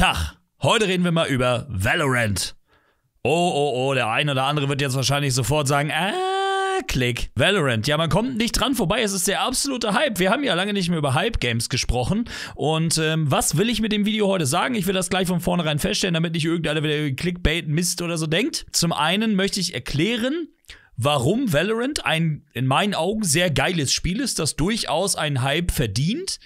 Tag. Heute reden wir mal über Valorant. Oh, oh, oh, der ein oder andere wird jetzt wahrscheinlich sofort sagen, ah, Klick. Valorant. Ja, man kommt nicht dran vorbei. Es ist der absolute Hype. Wir haben ja lange nicht mehr über Hype-Games gesprochen. Und ähm, was will ich mit dem Video heute sagen? Ich will das gleich von vornherein feststellen, damit nicht irgendeiner wieder Clickbait-Mist oder so denkt. Zum einen möchte ich erklären, warum Valorant ein in meinen Augen sehr geiles Spiel ist, das durchaus einen Hype verdient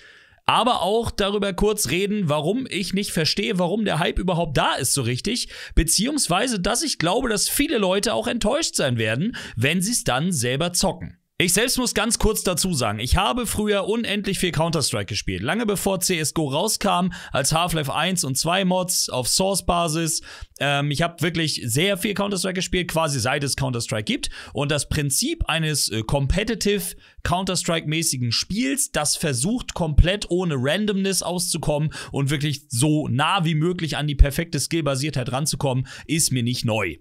aber auch darüber kurz reden, warum ich nicht verstehe, warum der Hype überhaupt da ist so richtig, beziehungsweise dass ich glaube, dass viele Leute auch enttäuscht sein werden, wenn sie es dann selber zocken. Ich selbst muss ganz kurz dazu sagen, ich habe früher unendlich viel Counter-Strike gespielt. Lange bevor CSGO rauskam, als Half-Life 1 und 2 Mods auf Source-Basis. Ähm, ich habe wirklich sehr viel Counter-Strike gespielt, quasi seit es Counter-Strike gibt. Und das Prinzip eines äh, competitive Counter-Strike-mäßigen Spiels, das versucht komplett ohne Randomness auszukommen und wirklich so nah wie möglich an die perfekte Skill-Basiertheit ranzukommen, ist mir nicht neu.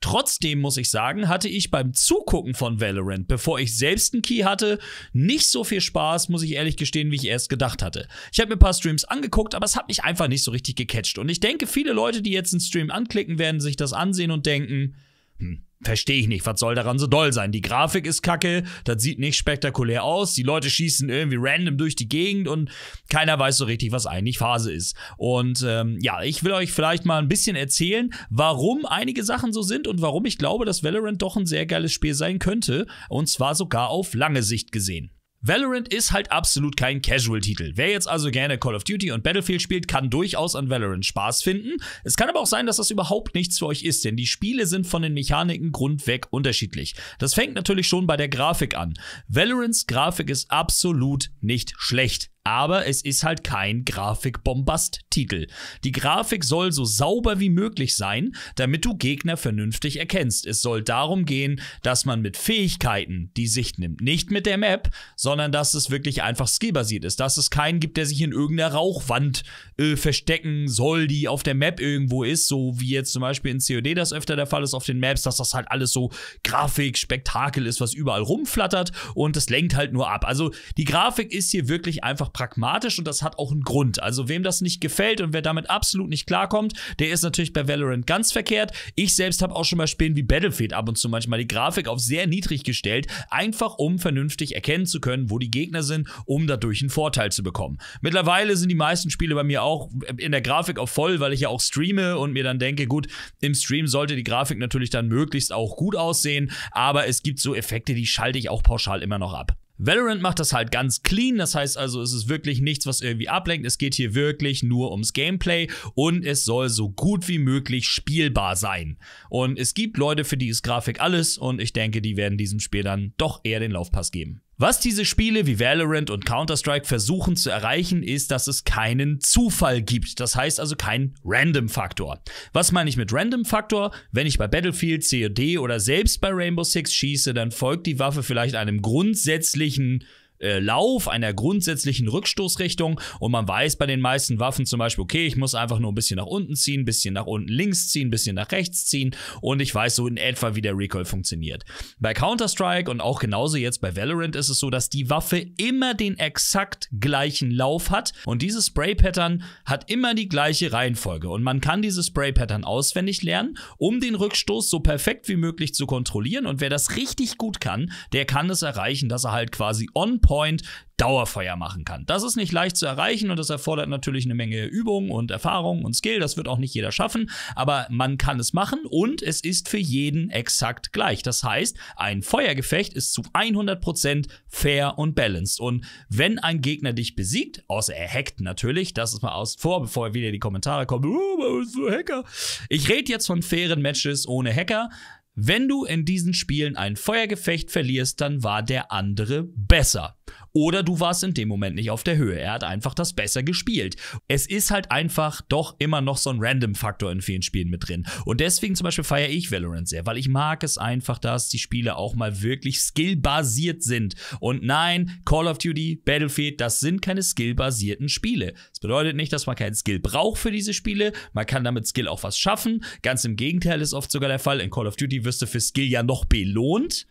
Trotzdem muss ich sagen, hatte ich beim Zugucken von Valorant, bevor ich selbst einen Key hatte, nicht so viel Spaß, muss ich ehrlich gestehen, wie ich erst gedacht hatte. Ich habe mir ein paar Streams angeguckt, aber es hat mich einfach nicht so richtig gecatcht. Und ich denke, viele Leute, die jetzt einen Stream anklicken, werden sich das ansehen und denken, hm, Verstehe ich nicht, was soll daran so doll sein? Die Grafik ist kacke, das sieht nicht spektakulär aus, die Leute schießen irgendwie random durch die Gegend und keiner weiß so richtig, was eigentlich Phase ist. Und ähm, ja, ich will euch vielleicht mal ein bisschen erzählen, warum einige Sachen so sind und warum ich glaube, dass Valorant doch ein sehr geiles Spiel sein könnte. Und zwar sogar auf lange Sicht gesehen. Valorant ist halt absolut kein Casual-Titel. Wer jetzt also gerne Call of Duty und Battlefield spielt, kann durchaus an Valorant Spaß finden. Es kann aber auch sein, dass das überhaupt nichts für euch ist, denn die Spiele sind von den Mechaniken grundweg unterschiedlich. Das fängt natürlich schon bei der Grafik an. Valorants Grafik ist absolut nicht schlecht. Aber es ist halt kein Grafik-Bombast-Titel. Die Grafik soll so sauber wie möglich sein, damit du Gegner vernünftig erkennst. Es soll darum gehen, dass man mit Fähigkeiten die Sicht nimmt. Nicht mit der Map, sondern dass es wirklich einfach skillbasiert ist. Dass es keinen gibt, der sich in irgendeiner Rauchwand äh, verstecken soll, die auf der Map irgendwo ist. So wie jetzt zum Beispiel in COD das öfter der Fall ist auf den Maps, dass das halt alles so Grafik, Spektakel ist, was überall rumflattert und das lenkt halt nur ab. Also die Grafik ist hier wirklich einfach einfach pragmatisch und das hat auch einen Grund. Also wem das nicht gefällt und wer damit absolut nicht klarkommt, der ist natürlich bei Valorant ganz verkehrt. Ich selbst habe auch schon bei Spielen wie Battlefield ab und zu manchmal die Grafik auf sehr niedrig gestellt, einfach um vernünftig erkennen zu können, wo die Gegner sind, um dadurch einen Vorteil zu bekommen. Mittlerweile sind die meisten Spiele bei mir auch in der Grafik auf voll, weil ich ja auch streame und mir dann denke, gut, im Stream sollte die Grafik natürlich dann möglichst auch gut aussehen, aber es gibt so Effekte, die schalte ich auch pauschal immer noch ab. Valorant macht das halt ganz clean, das heißt also, es ist wirklich nichts, was irgendwie ablenkt. Es geht hier wirklich nur ums Gameplay und es soll so gut wie möglich spielbar sein. Und es gibt Leute, für die ist Grafik alles und ich denke, die werden diesem Spiel dann doch eher den Laufpass geben. Was diese Spiele wie Valorant und Counter-Strike versuchen zu erreichen, ist, dass es keinen Zufall gibt. Das heißt also keinen Random-Faktor. Was meine ich mit Random-Faktor? Wenn ich bei Battlefield, COD oder selbst bei Rainbow Six schieße, dann folgt die Waffe vielleicht einem grundsätzlichen äh, Lauf, einer grundsätzlichen Rückstoßrichtung und man weiß bei den meisten Waffen zum Beispiel, okay, ich muss einfach nur ein bisschen nach unten ziehen, ein bisschen nach unten links ziehen, ein bisschen nach rechts ziehen und ich weiß so in etwa, wie der Recoil funktioniert. Bei Counter-Strike und auch genauso jetzt bei Valorant ist es so, dass die Waffe immer den exakt gleichen Lauf hat und dieses Spray-Pattern hat immer die gleiche Reihenfolge und man kann dieses Spray-Pattern auswendig lernen, um den Rückstoß so perfekt wie möglich zu kontrollieren und wer das richtig gut kann, der kann es erreichen, dass er halt quasi on point Point Dauerfeuer machen kann. Das ist nicht leicht zu erreichen und das erfordert natürlich eine Menge Übung und Erfahrung und Skill. Das wird auch nicht jeder schaffen, aber man kann es machen und es ist für jeden exakt gleich. Das heißt, ein Feuergefecht ist zu 100% fair und balanced. Und wenn ein Gegner dich besiegt, außer er hackt natürlich, das ist mal aus vor, bevor wieder die Kommentare kommen, oh, so Hacker. Ich rede jetzt von fairen Matches ohne Hacker. Wenn du in diesen Spielen ein Feuergefecht verlierst, dann war der andere besser. Oder du warst in dem Moment nicht auf der Höhe. Er hat einfach das besser gespielt. Es ist halt einfach doch immer noch so ein Random-Faktor in vielen Spielen mit drin. Und deswegen zum Beispiel feiere ich Valorant sehr, weil ich mag es einfach, dass die Spiele auch mal wirklich skillbasiert sind. Und nein, Call of Duty, Battlefield, das sind keine skillbasierten Spiele. Das bedeutet nicht, dass man keinen Skill braucht für diese Spiele. Man kann damit Skill auch was schaffen. Ganz im Gegenteil ist oft sogar der Fall. In Call of Duty wirst du für Skill ja noch belohnt.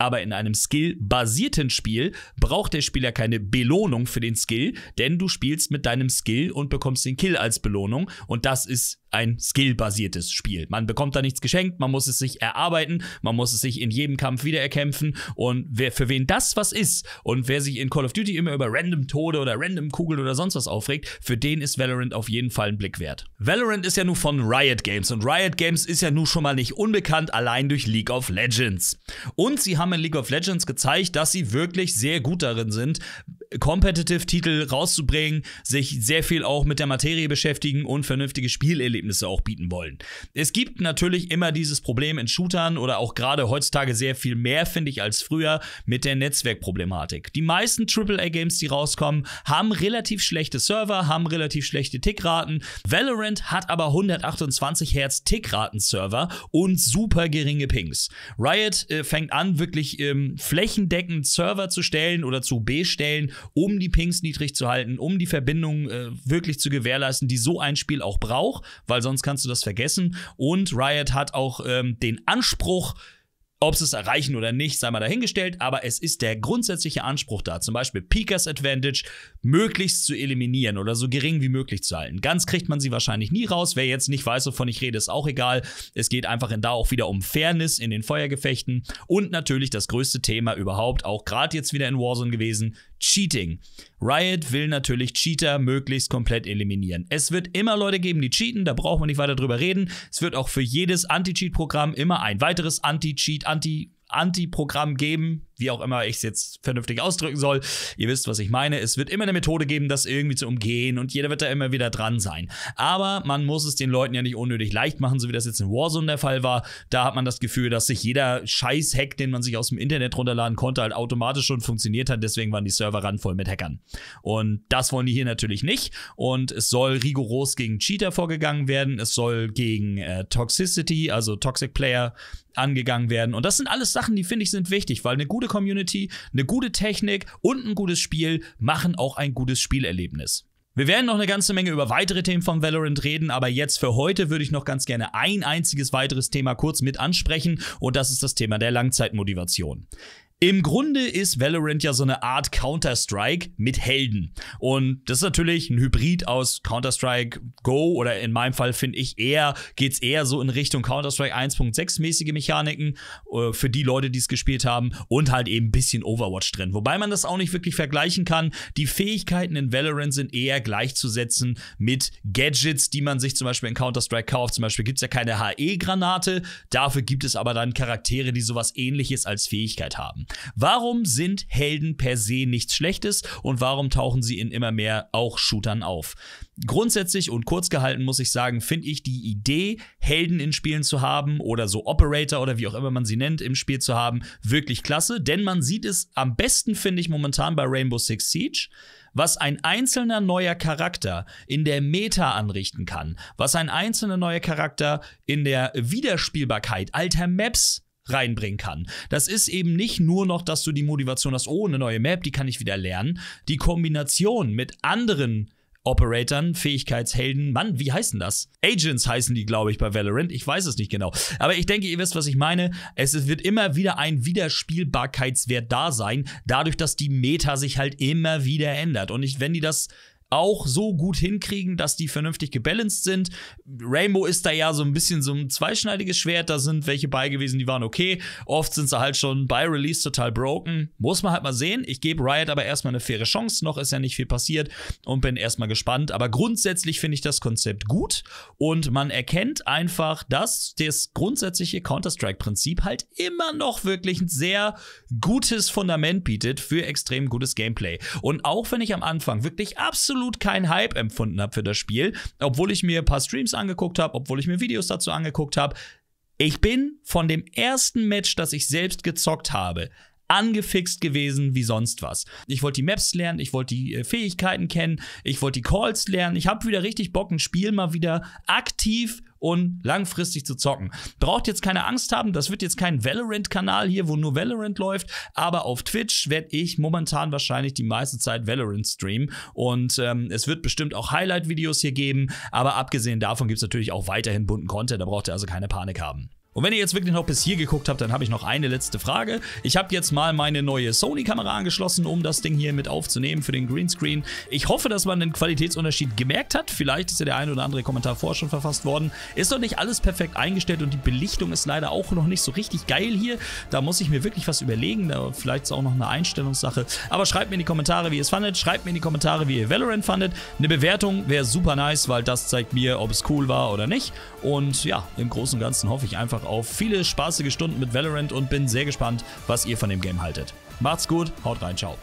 Aber in einem skill-basierten Spiel braucht der Spieler keine Belohnung für den Skill, denn du spielst mit deinem Skill und bekommst den Kill als Belohnung. Und das ist ein skillbasiertes Spiel. Man bekommt da nichts geschenkt, man muss es sich erarbeiten, man muss es sich in jedem Kampf wieder erkämpfen und wer, für wen das was ist und wer sich in Call of Duty immer über random Tode oder random Kugeln oder sonst was aufregt, für den ist Valorant auf jeden Fall ein Blick wert. Valorant ist ja nun von Riot Games und Riot Games ist ja nun schon mal nicht unbekannt, allein durch League of Legends. Und sie haben in League of Legends gezeigt, dass sie wirklich sehr gut darin sind, Competitive-Titel rauszubringen, sich sehr viel auch mit der Materie beschäftigen und vernünftige Spielerlebnisse auch bieten wollen. Es gibt natürlich immer dieses Problem in Shootern oder auch gerade heutzutage sehr viel mehr, finde ich, als früher mit der Netzwerkproblematik. Die meisten AAA-Games, die rauskommen, haben relativ schlechte Server, haben relativ schlechte Tickraten. Valorant hat aber 128 Hertz Tickraten-Server und super geringe Pings. Riot äh, fängt an, wirklich ähm, flächendeckend Server zu stellen oder zu bestellen, um die Pings niedrig zu halten, um die Verbindung äh, wirklich zu gewährleisten, die so ein Spiel auch braucht, weil sonst kannst du das vergessen. Und Riot hat auch ähm, den Anspruch, ob sie es erreichen oder nicht, sei mal dahingestellt, aber es ist der grundsätzliche Anspruch da, zum Beispiel Peakers Advantage möglichst zu eliminieren oder so gering wie möglich zu halten. Ganz kriegt man sie wahrscheinlich nie raus. Wer jetzt nicht weiß, wovon ich rede, ist auch egal. Es geht einfach in da auch wieder um Fairness in den Feuergefechten und natürlich das größte Thema überhaupt, auch gerade jetzt wieder in Warzone gewesen, Cheating. Riot will natürlich Cheater möglichst komplett eliminieren. Es wird immer Leute geben, die cheaten, da braucht man nicht weiter drüber reden. Es wird auch für jedes Anti-Cheat-Programm immer ein weiteres Anti-Cheat, Anti-Anti-Programm geben, wie auch immer ich es jetzt vernünftig ausdrücken soll. Ihr wisst, was ich meine. Es wird immer eine Methode geben, das irgendwie zu umgehen und jeder wird da immer wieder dran sein. Aber man muss es den Leuten ja nicht unnötig leicht machen, so wie das jetzt in Warzone der Fall war. Da hat man das Gefühl, dass sich jeder Scheiß-Hack, den man sich aus dem Internet runterladen konnte, halt automatisch schon funktioniert hat. Deswegen waren die Server randvoll mit Hackern. Und das wollen die hier natürlich nicht. Und es soll rigoros gegen Cheater vorgegangen werden. Es soll gegen äh, Toxicity, also Toxic Player, angegangen werden. Und das sind alles Sachen, die finde ich sind wichtig, weil eine gute Community, eine gute Technik und ein gutes Spiel machen auch ein gutes Spielerlebnis. Wir werden noch eine ganze Menge über weitere Themen von Valorant reden, aber jetzt für heute würde ich noch ganz gerne ein einziges weiteres Thema kurz mit ansprechen und das ist das Thema der Langzeitmotivation. Im Grunde ist Valorant ja so eine Art Counter-Strike mit Helden. Und das ist natürlich ein Hybrid aus Counter-Strike Go oder in meinem Fall finde ich eher, geht's eher so in Richtung Counter-Strike 1.6 mäßige Mechaniken äh, für die Leute, die es gespielt haben und halt eben ein bisschen Overwatch drin. Wobei man das auch nicht wirklich vergleichen kann. Die Fähigkeiten in Valorant sind eher gleichzusetzen mit Gadgets, die man sich zum Beispiel in Counter-Strike kauft. Zum Beispiel gibt's ja keine HE-Granate, dafür gibt es aber dann Charaktere, die sowas ähnliches als Fähigkeit haben. Warum sind Helden per se nichts Schlechtes und warum tauchen sie in immer mehr auch Shootern auf? Grundsätzlich und kurz gehalten muss ich sagen, finde ich die Idee, Helden in Spielen zu haben oder so Operator oder wie auch immer man sie nennt, im Spiel zu haben, wirklich klasse, denn man sieht es am besten, finde ich, momentan bei Rainbow Six Siege was ein einzelner neuer Charakter in der Meta anrichten kann, was ein einzelner neuer Charakter in der Wiederspielbarkeit alter Maps reinbringen kann. Das ist eben nicht nur noch, dass du die Motivation hast, oh, eine neue Map, die kann ich wieder lernen. Die Kombination mit anderen Operatoren, Fähigkeitshelden, Mann, wie heißen das? Agents heißen die, glaube ich, bei Valorant. Ich weiß es nicht genau. Aber ich denke, ihr wisst, was ich meine. Es wird immer wieder ein Wiederspielbarkeitswert da sein, dadurch, dass die Meta sich halt immer wieder ändert. Und ich, wenn die das auch so gut hinkriegen, dass die vernünftig gebalanced sind. Rainbow ist da ja so ein bisschen so ein zweischneidiges Schwert. Da sind welche bei gewesen, die waren okay. Oft sind sie halt schon bei Release total broken. Muss man halt mal sehen. Ich gebe Riot aber erstmal eine faire Chance. Noch ist ja nicht viel passiert und bin erstmal gespannt. Aber grundsätzlich finde ich das Konzept gut und man erkennt einfach, dass das grundsätzliche Counter-Strike-Prinzip halt immer noch wirklich ein sehr gutes Fundament bietet für extrem gutes Gameplay. Und auch wenn ich am Anfang wirklich absolut absolut keinen Hype empfunden habe für das Spiel, obwohl ich mir ein paar Streams angeguckt habe, obwohl ich mir Videos dazu angeguckt habe. Ich bin von dem ersten Match, das ich selbst gezockt habe, angefixt gewesen wie sonst was. Ich wollte die Maps lernen, ich wollte die äh, Fähigkeiten kennen, ich wollte die Calls lernen. Ich habe wieder richtig Bock, ein Spiel mal wieder aktiv zu und langfristig zu zocken. Braucht jetzt keine Angst haben, das wird jetzt kein Valorant-Kanal hier, wo nur Valorant läuft, aber auf Twitch werde ich momentan wahrscheinlich die meiste Zeit Valorant streamen und ähm, es wird bestimmt auch Highlight-Videos hier geben, aber abgesehen davon gibt es natürlich auch weiterhin bunten Content, da braucht ihr also keine Panik haben. Und wenn ihr jetzt wirklich noch bis hier geguckt habt, dann habe ich noch eine letzte Frage. Ich habe jetzt mal meine neue Sony-Kamera angeschlossen, um das Ding hier mit aufzunehmen für den Greenscreen. Ich hoffe, dass man den Qualitätsunterschied gemerkt hat. Vielleicht ist ja der ein oder andere Kommentar vorher schon verfasst worden. Ist noch nicht alles perfekt eingestellt und die Belichtung ist leider auch noch nicht so richtig geil hier. Da muss ich mir wirklich was überlegen. Da vielleicht ist auch noch eine Einstellungssache. Aber schreibt mir in die Kommentare, wie ihr es fandet. Schreibt mir in die Kommentare, wie ihr Valorant fandet. Eine Bewertung wäre super nice, weil das zeigt mir, ob es cool war oder nicht. Und ja, im Großen und Ganzen hoffe ich einfach auf viele spaßige Stunden mit Valorant und bin sehr gespannt, was ihr von dem Game haltet. Macht's gut, haut rein, ciao.